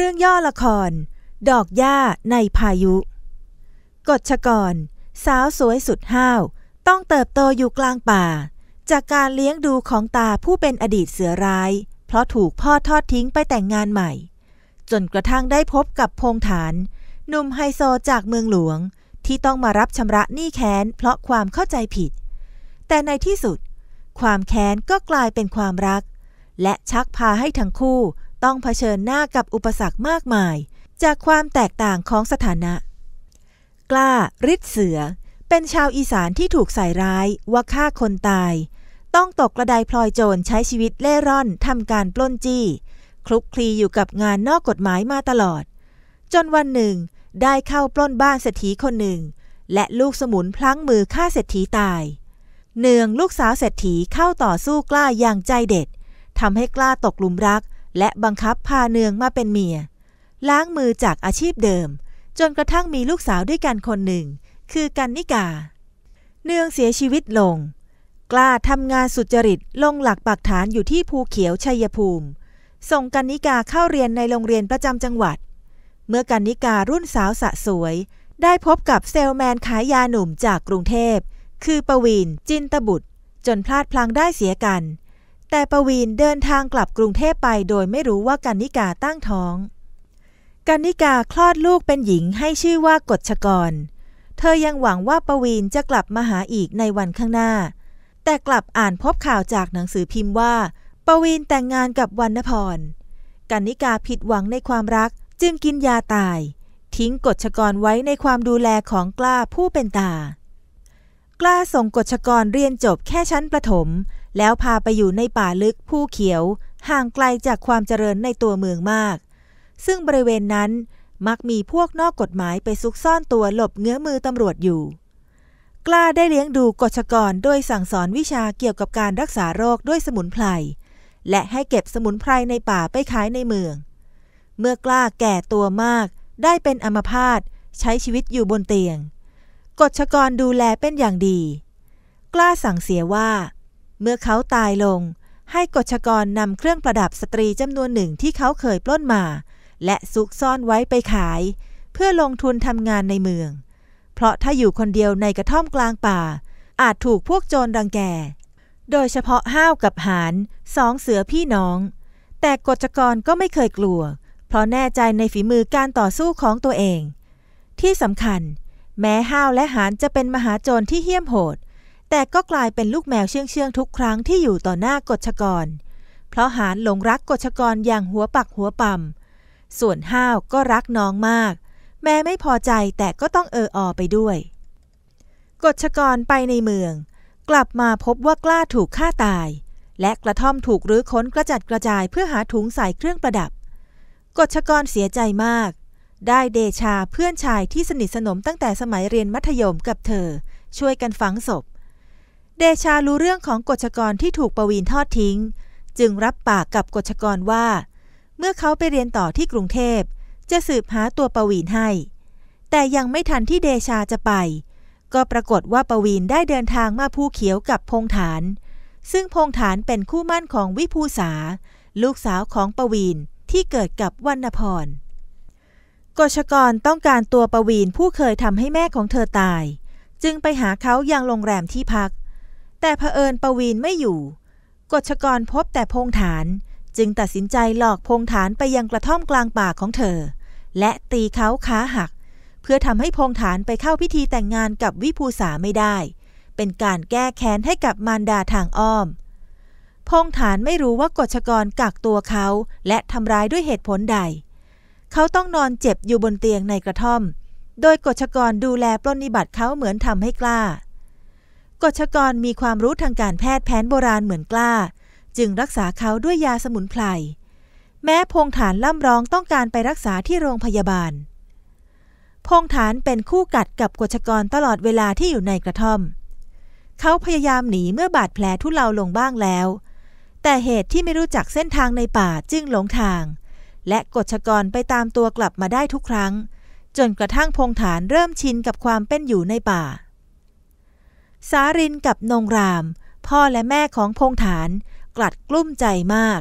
เรื่องย่อละคร ดอกหญ้าในพายุ กฎชกร สาวสวยสุดห้าว ต้องเติบโตอยู่กลางป่า จากการเลี้ยงดูของตาผู้เป็นอดีตเสือร้าย เพราะถูกพ่อทอดทิ้งไปแต่งงานใหม่ จนกระทั่งได้พบกับพงฐานหนุ่มไฮโซจากเมืองหลวง ที่ต้องมารับชำระหนี้แค้นเพราะความเข้าใจผิด แต่ในที่สุด ความแค้นก็กลายเป็นความรัก และชักพาให้ทั้งคู่ต้องเผชิญหน้ากับอุปสรรคมากมาย จากความแตกต่างของสถานะ กล้าริดเสือ เป็นชาวอีสานที่ถูกใส่ร้ายว่าฆ่าคนตาย ต้องตกกระไดพลอยโจรใช้ชีวิตเล่ร่อนทำการปล้นจี้ คลุกคลีอยู่กับงานนอกกฎหมายมาตลอด จนวันหนึ่งได้เข้าปล้นบ้านเศรษฐีคนหนึ่ง และลูกสมุนพลั้งมือฆ่าเศรษฐีตายเนืองลูกสาวเศรษฐีเข้าต่อสู้กล้าอย่างใจเด็ดทำให้กล้าตกหลุมรักและบังคับพาเนืองมาเป็นเมีย ล้างมือจากอาชีพเดิม จนกระทั่งมีลูกสาวด้วยกันคนหนึ่ง คือกันนิกา เนืองเสียชีวิตลง กล้าทำงานสุจริตลงหลักปักฐานอยู่ที่ภูเขียวชัยภูมิ ส่งกันนิกาเข้าเรียนในโรงเรียนประจำจังหวัด เมื่อกันนิการุ่นสาวสะสวย ได้พบกับเซลแมนขายยาหนุ่มจากกรุงเทพคือประวินจินตบุตร จนพลาดพลังได้เสียกันแต่ประวีนเดินทางกลับกรุงเทพไปโดยไม่รู้ว่ากันนิกาตั้งท้องกันนิกาคลอดลูกเป็นหญิงให้ชื่อว่ากฎชกร เธอยังหวังว่าประวีนจะกลับมาหาอีกในวันข้างหน้า แต่กลับอ่านพบข่าวจากหนังสือพิมพ์ว่าประวีนแต่งงานกับวรรณพรกันนิกาผิดหวังในความรักจึงกินยาตาย ทิ้งกฎชกรไว้ในความดูแลของกล้าผู้เป็นตา กล้าส่งกฎชกรเรียนจบแค่ชั้นประถมแล้วพาไปอยู่ในป่าลึกผู้เขียวห่างไกลจากความเจริญในตัวเมืองมาก ซึ่งบริเวณนั้นมักมีพวกนอกกฎหมายไปซุกซ่อนตัวหลบเงื้อมือตำรวจอยู่ กล้าได้เลี้ยงดูกฎชกรโดยสั่งสอนวิชาเกี่ยวกับการรักษาโรคด้วยสมุนไพร และให้เก็บสมุนไพรในป่าไปขายในเมือง เมื่อกล้าแก่ตัวมาก ได้เป็นอัมพาตใช้ชีวิตอยู่บนเตียงกฎชกรดูแลเป็นอย่างดี กล้าสั่งเสียว่าเมื่อเขาตายลง ให้กฎชกรนำเครื่องประดับสตรีจำนวนหนึ่งที่เขาเคยปล้นมา และซุกซ่อนไว้ไปขาย เพื่อลงทุนทำงานในเมือง เพราะถ้าอยู่คนเดียวในกระท่อมกลางป่า อาจถูกพวกโจรรังแก โดยเฉพาะห้าวกับหานสองเสือพี่น้อง แต่กฎชกรก็ไม่เคยกลัว เพราะแน่ใจในฝีมือการต่อสู้ของตัวเอง ที่สำคัญ แม้ห้าวและหานจะเป็นมหาโจรที่เหี้ยมโหดแต่ก็กลายเป็นลูกแมวเชื่องเชื่องทุกครั้งที่อยู่ต่อหน้ากฎชกร เพราะหานหลงรักกฎชกรอย่างหัวปักหัวปำ ส่วนห้าวก็รักน้องมาก แม่ไม่พอใจแต่ก็ต้องเอออไปด้วยกฎชกรไปในเมือง กลับมาพบว่ากล้าถูกฆ่าตาย และกระท่อมถูกรื้อค้นกระจัดกระจายเพื่อหาถุงใส่เครื่องประดับ กฎชกรเสียใจมาก ได้เดชาเพื่อนชายที่สนิทสนมตั้งแต่สมัยเรียนมัธยมกับเธอ ช่วยกันฝังศพเดชารู้เรื่องของกฎชกรที่ถูกปวีนทอดทิ้ง จึงรับปากกับกฎชกรว่า เมื่อเขาไปเรียนต่อที่กรุงเทพ จะสืบหาตัวปวีนให้ แต่ยังไม่ทันที่เดชาจะไป ก็ปรากฏว่าปวีนได้เดินทางมาภูเขียวกับพงฐาน ซึ่งพงฐานเป็นคู่มั่นของวิภูษา ลูกสาวของปวีนที่เกิดกับวรรณพรกชกรต้องการตัวปวีนผู้เคยทำให้แม่ของเธอตาย จึงไปหาเขายังโรงแรมที่พักแต่เผอิญปวีนไม่อยู่กฎชกรพบแต่พงฐานจึงตัดสินใจหลอกพงฐานไปยังกระท่อมกลางป่าของเธอและตีเขาขาหัก เพื่อทำให้พงฐานไปเข้าพิธีแต่งงานกับวิภูษาไม่ได้ เป็นการแก้แค้นให้กับมารดาทางอ้อมพงฐานไม่รู้ว่ากฎชกรกักตัวเขา และทำร้ายด้วยเหตุผลใด เขาต้องนอนเจ็บอยู่บนเตียงในกระท่อม โดยกฎชกรดูแลปลนนิบัติเขาเหมือนทำให้กล้ากฎชกรมีความรู้ทางการแพทย์แผนโบราณเหมือนกล้า จึงรักษาเขาด้วยยาสมุนไพรแม้พงฐานล่ำร้องต้องการไปรักษาที่โรงพยาบาลพงฐานเป็นคู่กัดกับกฎชกรตลอดเวลาที่อยู่ในกระท่อม เขาพยายามหนีเมื่อบาดแผลทุเลาลงบ้างแล้ว แต่เหตุที่ไม่รู้จักเส้นทางในป่าจึงหลงทาง และกฎชกรไปตามตัวกลับมาได้ทุกครั้ง จนกระทั่งพงฐานเริ่มชินกับความเป็นอยู่ในป่าสารินกับนงราม พ่อและแม่ของพงฐานกลัดกลุ้มใจมาก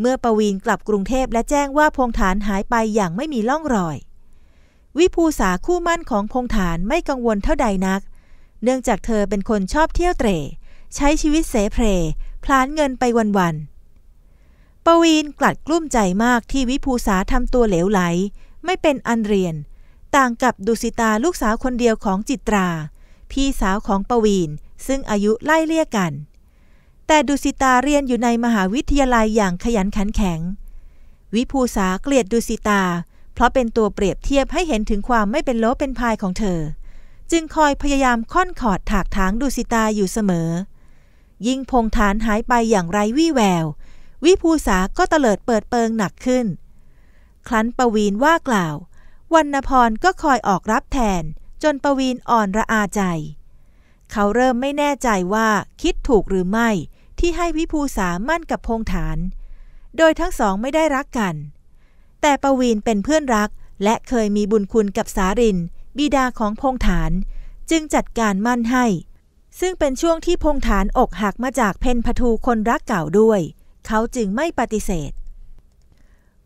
เมื่อปวีนกลับกรุงเทพและแจ้งว่าพงฐานหายไปอย่างไม่มีล่องรอย วิภูษาคู่มั่นของพงฐานไม่กังวลเท่าใดนัก เนื่องจากเธอเป็นคนชอบเที่ยวเตร่ใช้ชีวิตเสเพลพลานเงินไปวันๆปวีนกลัดกลุ้มใจมากที่วิภูษาทำตัวเหลวไหล ไม่เป็นอันเรียน ต่างกับดุสิตาลูกสาวคนเดียวของจิตราพี่สาวของปวีนซึ่งอายุไล่เลี่ยกัน แต่ดุสิตาเรียนอยู่ในมหาวิทยาลัยอย่างขยันขันแข็ง วิภูษาเกลียดดุสิตา เพราะเป็นตัวเปรียบเทียบให้เห็นถึงความไม่เป็นโลเป็นพายของเธอ จึงคอยพยายามค่อนขอดถากถางดุสิตาอยู่เสมอ ยิ่งพงฐานหายไปอย่างไร้วี่แวว วิภูษาก็เตลิดเปิดเปิงหนักขึ้นครั้นปวีนว่ากล่าววรรณพรก็คอยออกรับแทนจนปวีนอ่อนระอาใจ เขาเริ่มไม่แน่ใจว่าคิดถูกหรือไม่ที่ให้วิภูษามั่นกับพงฐาน โดยทั้งสองไม่ได้รักกัน แต่ปวีนเป็นเพื่อนรัก และเคยมีบุญคุณกับสาริน บิดาของพงฐาน จึงจัดการมั่นให้ ซึ่งเป็นช่วงที่พงฐานอกหักมาจากเพนพทูคนรักเก่าด้วย เขาจึงไม่ปฏิเสธ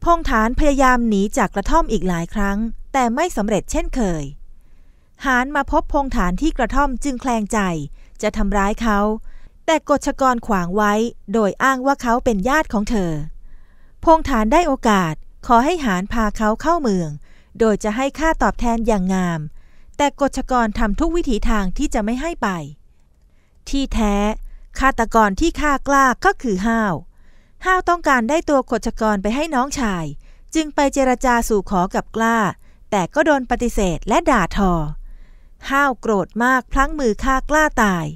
พงฐานพยายามหนีจากกระท่อมอีกหลายครั้ง แต่ไม่สำเร็จเช่นเคยหานมาพบพงฐานที่กระท่อมจึงแคลงใจจะทำร้ายเขา แต่กฎชกรขวางไว้ โดยอ้างว่าเขาเป็นญาติของเธอ พงฐานได้โอกาสขอให้หานพาเขาเข้าเมือง โดยจะให้ค่าตอบแทนอย่างงาม แต่กฎชกรทำทุกวิถีทางที่จะไม่ให้ไป ที่แท้ฆาตกรที่ฆ่ากล้าก็คือห้าว ห้าวต้องการได้ตัวกฎชกรไปให้น้องชาย จึงไปเจรจาสู่ขอกับกล้า แต่ก็โดนปฏิเสธและด่าทอห้าวโกรธมากพลั้งมือฆ่ากล้าตาย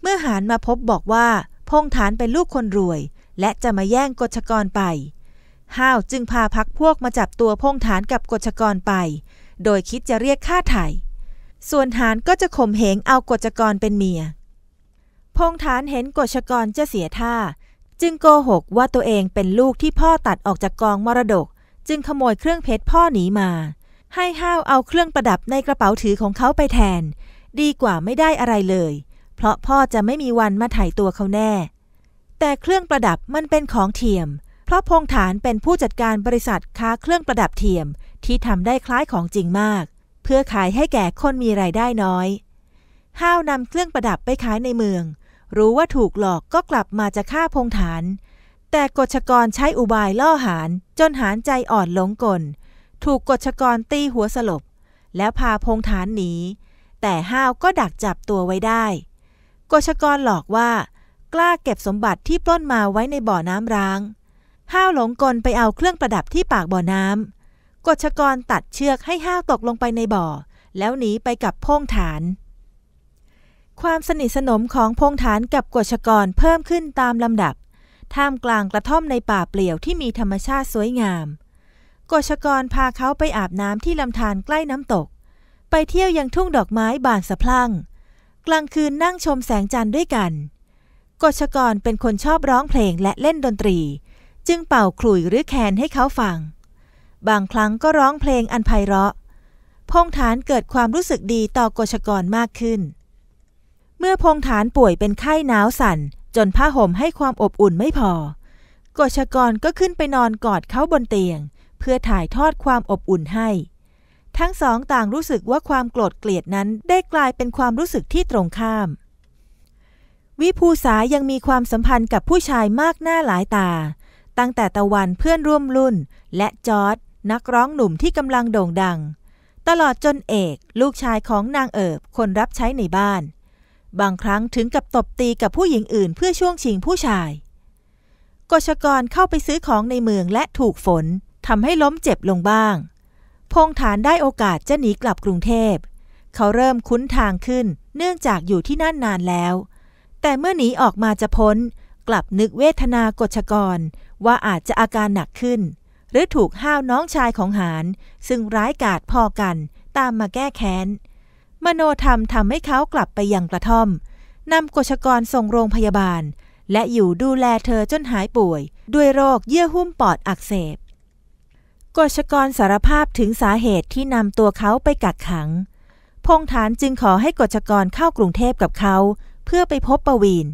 เมื่อหานมาพบบอกว่าพงฐานเป็นลูกคนรวย และจะมาแย่งกฎชกรไป ห้าวจึงพาพักพวกมาจับตัวพงฐานกับกฎชกรไป โดยคิดจะเรียกค่าไถ่ส่วนหานก็จะข่มเหงเอากฎชกรเป็นเมีย พงฐานเห็นกฎชกรจะเสียท่า จึงโกหกว่าตัวเองเป็นลูกที่พ่อตัดออกจากกองมรดก จึงขโมยเครื่องเพชรพ่อหนีมาให้ห้าวเอาเครื่องประดับในกระเป๋าถือของเขาไปแทน ดีกว่าไม่ได้อะไรเลย เพราะพ่อจะไม่มีวันมาไถ่ตัวเขาแน่ แต่เครื่องประดับมันเป็นของเทียม เพราะพงฐานเป็นผู้จัดการบริษัทค้าเครื่องประดับเทียม ที่ทำได้คล้ายของจริงมาก เพื่อขายให้แก่คนมีรายได้น้อยห้าวนำเครื่องประดับไปขายในเมือง รู้ว่าถูกหลอกก็กลับมาจะฆ่าพงฐาน แต่กฎชกรใช้อุบายล่อหานจนหานใจอ่อนหลงกลถูกกฎชกรตีหัวสลบแล้วพาพงฐานหนีแต่ห้าวก็ดักจับตัวไว้ได้กฎชกรหลอกว่า กล้าเก็บสมบัติที่ปล้นมาไว้ในบ่อน้ำร้าง ห้าวหลงกลไปเอาเครื่องประดับที่ปากบ่อน้ำกฎชกรตัดเชือกให้ห้าวตกลงไปในบ่อ แล้วหนีไปกับพงฐาน ความสนิทสนมของพงฐานกับกฎชกรเพิ่มขึ้นตามลำดับท่ามกลางกระท่อมในป่าเปลี่ยวที่มีธรรมชาติสวยงามกชกรพาเขาไปอาบน้ำที่ลำธารใกล้น้ำตก ไปเที่ยวยังทุ่งดอกไม้บานสะพรั่ง กลางคืนนั่งชมแสงจันทร์ด้วยกันกชกรเป็นคนชอบร้องเพลงและเล่นดนตรี จึงเป่าขลุ่ยหรือแคนให้เขาฟัง บางครั้งก็ร้องเพลงอันไพเราะ พงฐานเกิดความรู้สึกดีต่อกชกรมากขึ้น เมื่อพงฐานป่วยเป็นไข้หนาวสั่น จนผ้าห่มให้ความอบอุ่นไม่พอกชกรก็ขึ้นไปนอนกอดเขาบนเตียงพื่อถ่ายทอดความอบอุ่นให้ ทั้งสองต่างรู้สึกว่าความโกรธเกลียดนั้นได้กลายเป็นความรู้สึกที่ตรงข้าม วิภูษายังมีความสัมพันธ์กับผู้ชายมากหน้าหลายตา ตั้งแต่ตะวันเพื่อนร่วมรุ่น และจอร์ดนักร้องหนุ่มที่กำลังโด่งดัง ตลอดจนเอก ลูกชายของนางเอิบคนรับใช้ในบ้าน บางครั้งถึงกับตบตีกับผู้หญิงอื่น เพื่อช่วงชิงผู้ชายกชกรเข้าไปซื้อของในเมืองและถูกฝนทำให้ล้มเจ็บลงบ้าง พงฐานได้โอกาสจะหนีกลับกรุงเทพ เขาเริ่มคุ้นทางขึ้นเนื่องจากอยู่ที่นั่นนานแล้ว แต่เมื่อหนีออกมาจะพ้น กลับนึกเวทนากฎชกรว่าอาจจะอาการหนักขึ้น หรือถูกห้าวน้องชายของหานซึ่งร้ายกาจพอกันตามมาแก้แค้น มโนธรรมทำให้เขากลับไปยังกระท่อมนำกฎชกรส่งโรงพยาบาล และอยู่ดูแลเธอจนหายป่วย ด้วยโรคเยื่อหุ้มปอดอักเสบกฎชกรสารภาพถึงสาเหตุที่นำตัวเขาไปกักขังพงฐานจึงขอให้กฎชกรเข้ากรุงเทพกับเขา เพื่อไปพบปวีน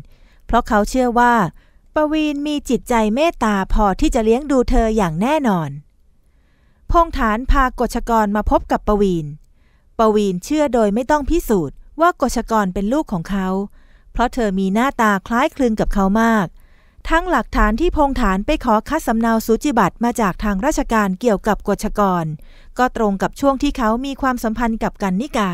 เพราะเขาเชื่อว่าปวีนมีจิตใจเมตตาพอที่จะเลี้ยงดูเธออย่างแน่นอน พงฐานพากฎชกรมาพบกับปวีนปวีนเชื่อโดยไม่ต้องพิสูจน์ว่ากฎชกรเป็นลูกของเขา เพราะเธอมีหน้าตาคล้ายคลึงกับเขามากทั้งหลักฐานที่พงฐานไปขอคัดสำเนาสูจิบัตรมาจากทางราชการเกี่ยวกับกฎชกร ก็ตรงกับช่วงที่เขามีความสัมพันธ์กับกันนิกา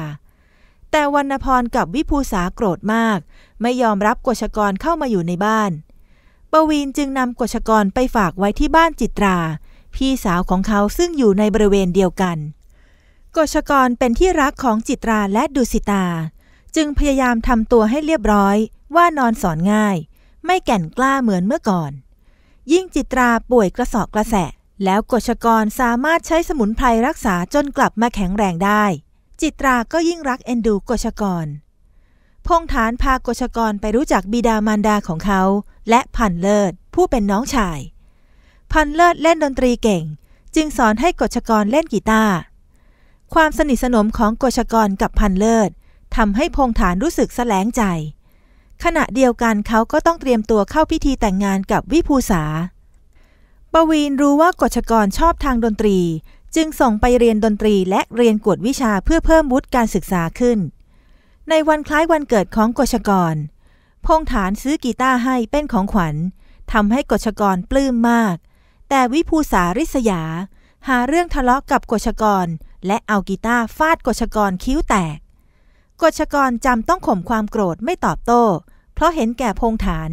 แต่วรรณพรกับวิภูษาโกรธมาก ไม่ยอมรับกฎชกรเข้ามาอยู่ในบ้านปวีนจึงนำกฎชกรไปฝากไว้ที่บ้านจิตรา พี่สาวของเขาซึ่งอยู่ในบริเวณเดียวกันกฎชกรเป็นที่รักของจิตราและดุสิตา จึงพยายามทำตัวให้เรียบร้อยว่านอนสอนง่ายไม่แก่นกล้าเหมือนเมื่อก่อน ยิ่งจิตราป่วยกระสอบกระแสะ แล้วกชกรสามารถใช้สมุนไพรรักษาจนกลับมาแข็งแรงได้ จิตราก็ยิ่งรักเอ็นดูกชกร พงฐานพากชกร ไปรู้จักบิดามารดาของเขา และพันเลิศผู้เป็นน้องชาย พันเลิศเล่นดนตรีเก่ง จึงสอนให้กชกรเล่นกีตาร์ความสนิทสนมของกชกรกับพันเลิศทำให้พงฐานรู้สึกแสลงใจขณะเดียวกันเขาก็ต้องเตรียมตัวเข้าพิธีแต่งงานกับวิภูษาปวีนรู้ว่ากฎชกรชอบทางดนตรี จึงส่งไปเรียนดนตรีและเรียนกวดวิชาเพื่อเพิ่มวุฒิการศึกษาขึ้น ในวันคล้ายวันเกิดของกฎชกร พงฐานซื้อกีตาร์ให้เป็นของขวัญทำให้กฎชกรปลื้มมาก แต่วิภูษาริษยา หาเรื่องทะเลาะกับกฎชกร และเอากีตาร์ฟาดกฎชกรคิ้วแตกกฎชกรจำต้องข่มความโกรธไม่ตอบโต้ เพราะเห็นแก่พงฐาน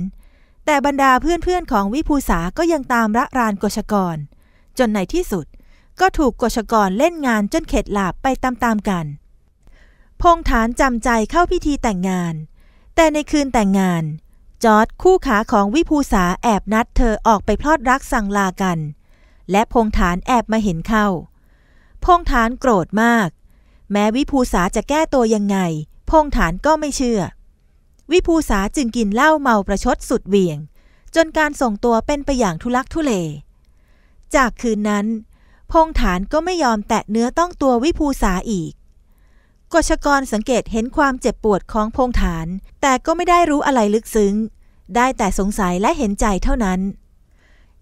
แต่บรรดาเพื่อนๆ ของวิภูษาก็ยังตามระรานกฎชกร จนในที่สุด ก็ถูกกฎชกรเล่นงานจนเข็ดหลาบไปตามๆกัน พงฐานจำใจเข้าพิธีแต่งงาน แต่ในคืนแต่งงาน จอร์ดคู่ขาของวิภูษาแอบนัดเธอออกไปพลอดรักสั่งลากัน และพงฐานแอบมาเห็นเข้า พงฐานโกรธมากแม้วิภูษาจะแก้ตัวยังไงพงฐานก็ไม่เชื่อ วิภูษาจึงกินเหล้าเมาประชดสุดเวียง จนการส่งตัวเป็นไปอย่างทุลักทุเล จากคืนนั้นพงฐานก็ไม่ยอมแตะเนื้อต้องตัววิภูษาอีกกชกรสังเกตเห็นความเจ็บปวดของพงฐาน แต่ก็ไม่ได้รู้อะไรลึกซึ้ง ได้แต่สงสัยและเห็นใจเท่านั้น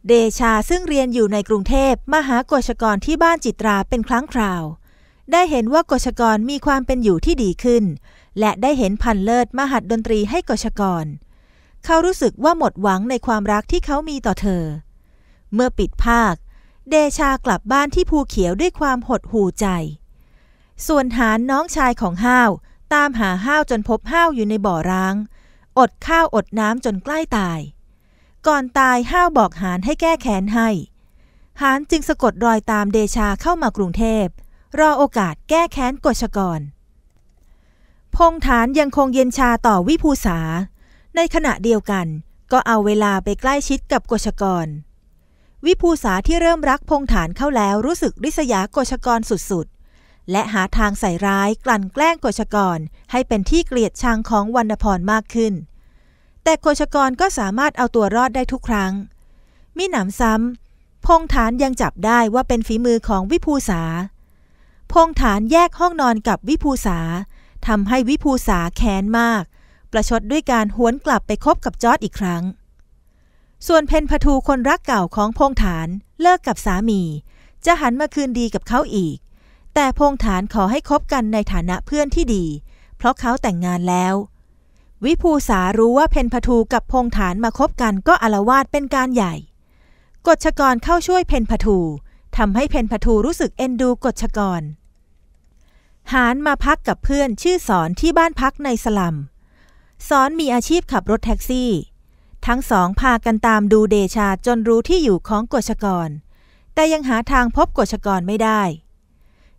เดชาซึ่งเรียนอยู่ในกรุงเทพมาหากชกรที่บ้านจิตราเป็นครั้งคราวได้เห็นว่ากชกรมีความเป็นอยู่ที่ดีขึ้น และได้เห็นพันเลิศมาหัดดนตรีให้กชกร เขารู้สึกว่าหมดหวังในความรักที่เขามีต่อเธอ เมื่อปิดภาค เดชากลับบ้านที่ภูเขียวด้วยความหดหู่ใจ ส่วนหานน้องชายของห้าวตามหาห้าวจนพบห้าวอยู่ในบ่อร้างอดข้าวอดน้ำจนใกล้ตาย ก่อนตายห้าวบอกหานให้แก้แค้นให้ หานจึงสะกดรอยตามเดชาเข้ามากรุงเทพรอโอกาสแก้แค้นกชกร พงฐานยังคงเย็นชาต่อวิภูษา ในขณะเดียวกันก็เอาเวลาไปใกล้ชิดกับกชกร วิภูษาที่เริ่มรักพงฐานเข้าแล้วรู้สึกริษยากชกรสุดๆ และหาทางใส่ร้ายกลั่นแกล้งกชกร ให้เป็นที่เกลียดชังของวรรณพรมากขึ้น แต่กชกรก็สามารถเอาตัวรอดได้ทุกครั้ง มิหนำซ้ำพงฐานยังจับได้ว่าเป็นฝีมือของวิภูษาพงฐานแยกห้องนอนกับวิภูษาทำให้วิภูษาแค้นมาก ประชดด้วยการหวนกลับไปคบกับจอร์ดอีกครั้ง ส่วนเพนพทูคนรักเก่าของพงฐานเลิกกับสามี จะหันมาคืนดีกับเขาอีก แต่พงฐานขอให้คบกันในฐานะเพื่อนที่ดี เพราะเขาแต่งงานแล้ว วิภูษารู้ว่าเพนพทูกับพงฐานมาคบกันก็อลาวาดเป็นการใหญ่กฎชกรเข้าช่วยเพนพทูทำให้เพนพทูรู้สึกเอ็นดูกฎชกรหารมาพักกับเพื่อนชื่อสอนที่บ้านพักในสลัมสอนมีอาชีพขับรถแท็กซี่ ทั้งสอง พากันตามดูเดชาจนรู้ที่อยู่ของกฎชกร แต่ยังหาทางพบกฎชกรไม่ได้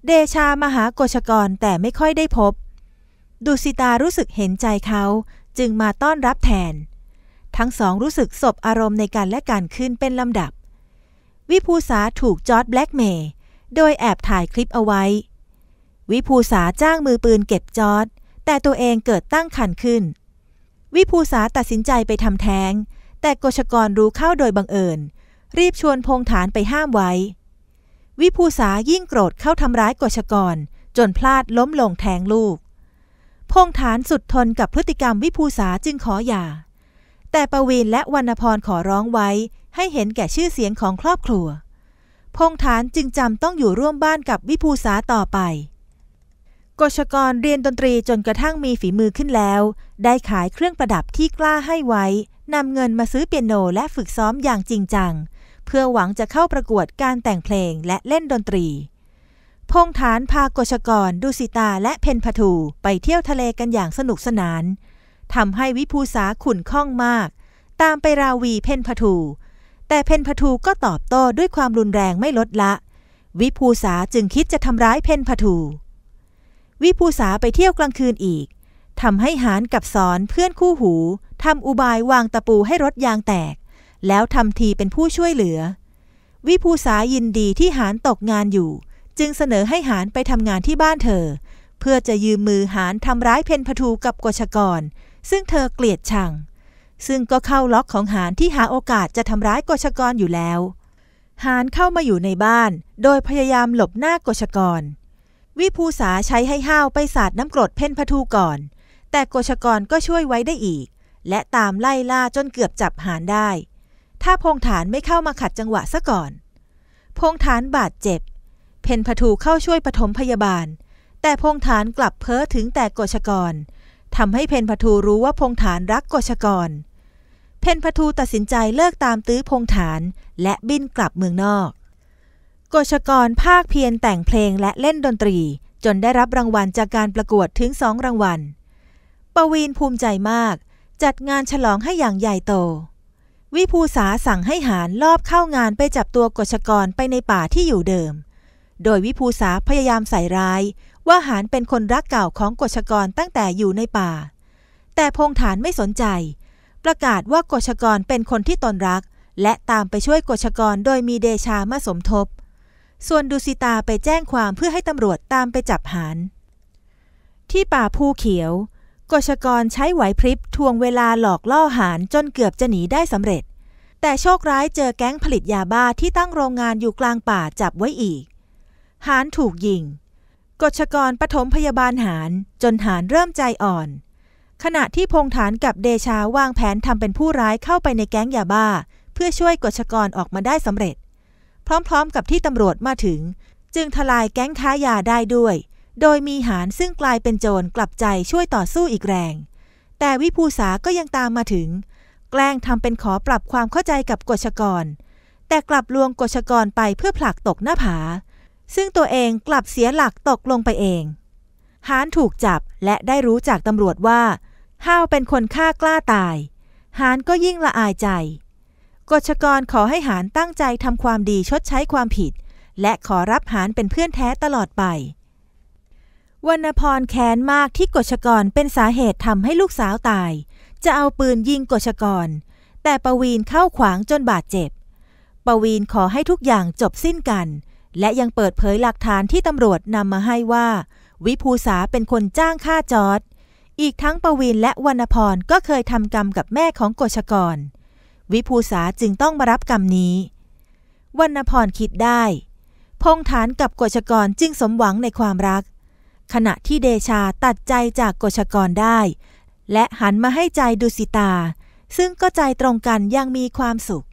เดชามาหากฎชกรแต่ไม่ค่อยได้พบดูสิตารู้สึกเห็นใจเขาจึงมาต้อนรับแทน ทั้งสองรู้สึกสบอารมณ์ในการและการขึ้นเป็นลำดับ วิภูษาถูกจอร์ดแบล็กเมย์โดยแอบถ่ายคลิปเอาไว้วิภูษาจ้างมือปืนเก็บจอดแต่ตัวเองเกิดตั้งคันขึ้น วิภูษาตัดสินใจไปทำแท้งแต่กชกรรู้เข้าโดยบังเอิญรีบชวนพงฐานไปห้ามไว้ วิภูษายิ่งโกรธเข้าทำร้ายกชกร จนพลาดล้มลงแทงลูก พงฐานสุดทนกับพฤติกรรมวิภูษาจึงขอหย่า แต่ประวีนและวรรณพรขอร้องไว้ให้เห็นแก่ชื่อเสียงของครอบครัวพงฐานจึงจำต้องอยู่ร่วมบ้านกับวิภูษาต่อไปกชกรเรียนดนตรีจนกระทั่งมีฝีมือขึ้นแล้ว ได้ขายเครื่องประดับที่กล้าให้ไว้นำเงินมาซื้อเปียโนและฝึกซ้อมอย่างจริงจัง เพื่อหวังจะเข้าประกวดการแต่งเพลงและเล่นดนตรี พงฐานพากชกรดุสิตาและเพนพทูไปเที่ยวทะเลกันอย่างสนุกสนาน ทำให้วิภูษาขุนข้องมาก ตามไปราวีเพนพทูแต่เพนพทูก็ตอบโต้ด้วยความรุนแรงไม่ลดละ วิภูษาจึงคิดจะทำร้ายเพนพทูวิภูษาไปเที่ยวกลางคืนอีกทำให้หานกับสอนเพื่อนคู่หูทำอุบายวางตะปูให้รถยางแตก แล้วทำทีเป็นผู้ช่วยเหลือ วิภูษายินดีที่หานตกงานอยู่ จึงเสนอให้หานไปทำงานที่บ้านเธอ เพื่อจะยืมมือหานทำร้ายเพนพทูกับกชกร ซึ่งเธอเกลียดชัง ซึ่งก็เข้าล็อกของหานที่หาโอกาสจะทำร้ายกชกรอยู่แล้ว หานเข้ามาอยู่ในบ้าน โดยพยายามหลบหน้ากชกรวิภูษาใช้ให้ห้าวไปสาดน้ำกรดเพ่นพทูก่อน แต่โกชกรก็ช่วยไว้ได้อีก และตามไล่ล่าจนเกือบจับหานได้ ถ้าพงฐานไม่เข้ามาขัดจังหวะซะก่อน พงฐานบาดเจ็บ เพนพทูเข้าช่วยปฐมพยาบาล แต่พงฐานกลับเพ้อถึงแต่โกชกรทำให้เพนพทูรู้ว่าพงฐานรักโกชกร เพนพทูตัดสินใจเลิกตามตื้อพงฐานและบินกลับเมืองนอกกชกรภาคเพียรแต่งเพลงและเล่นดนตรี จนได้รับรางวัลจากการประกวดถึงสองรางวัลปวีนภูมิใจมาก จัดงานฉลองให้อย่างใหญ่โต วิภูษาสั่งให้หารลอบเข้างานไปจับตัวกชกรไปในป่าที่อยู่เดิม โดยวิภูษาพยายามใส่ร้ายว่าหารเป็นคนรักเก่าของกชกรตั้งแต่อยู่ในป่า แต่พงฐานไม่สนใจ ประกาศว่ากชกรเป็นคนที่ตนรัก และตามไปช่วยกชกรโดยมีเดชามาสมทบส่วนดุสิตาไปแจ้งความเพื่อให้ตำรวจตามไปจับหานที่ป่าภูเขียวกชกรใช้ไหวพริบทวงเวลาหลอกล่อหานจนเกือบจะหนีได้สำเร็จ แต่โชคร้ายเจอแก๊งผลิตยาบ้าที่ตั้งโรงงานอยู่กลางป่าจับไว้อีก หานถูกยิงกชกรปฐมพยาบาลหานจนหานเริ่มใจอ่อน ขณะที่พงฐานกับเดชาวางแผนทำเป็นผู้ร้ายเข้าไปในแก๊งยาบ้า เพื่อช่วยกชกรออกมาได้สำเร็จพร้อม ๆ กับที่ตำรวจมาถึง จึงทลายแก๊งค้ายาได้ด้วย โดยมีหาร ซึ่งกลายเป็นโจรกลับใจช่วยต่อสู้อีกแรง แต่วิภูษาก็ยังตามมาถึง แกล้งทำเป็นขอปรับความเข้าใจกับกฎชกร แต่กลับลวงกฎชกรไปเพื่อผลักตกหน้าผาซึ่งตัวเองกลับเสียหลักตกลงไปเอง หานถูกจับและได้รู้จากตำรวจว่า ห้าวเป็นคนฆ่ากล้าตาย หานก็ยิ่งละอายใจกฎชกรขอให้หารตั้งใจทำความดีชดใช้ความผิด และขอรับหารเป็นเพื่อนแท้ตลอดไปวรรณพรแค้นมากที่กฎชกรเป็นสาเหตุทำให้ลูกสาวตาย จะเอาปืนยิงกฎชกร แต่ปวีนเข้าขวางจนบาดเจ็บปวีนขอให้ทุกอย่างจบสิ้นกัน และยังเปิดเผยหลักฐานที่ตำรวจนำมาให้ว่า วิภูษาเป็นคนจ้างฆ่าจอร์ดอีกทั้งปวีนและวรรณพรก็เคยทำกรรมกับแม่ของกฎชกรวิภูษาจึงต้องมารับกรรมนี้วรรณพรคิดได้ พงฐานกับกชกรจึงสมหวังในความรัก ขณะที่เดชาตัดใจจากกชกรได้ และหันมาให้ใจดุสิตา ซึ่งก็ใจตรงกันยังมีความสุข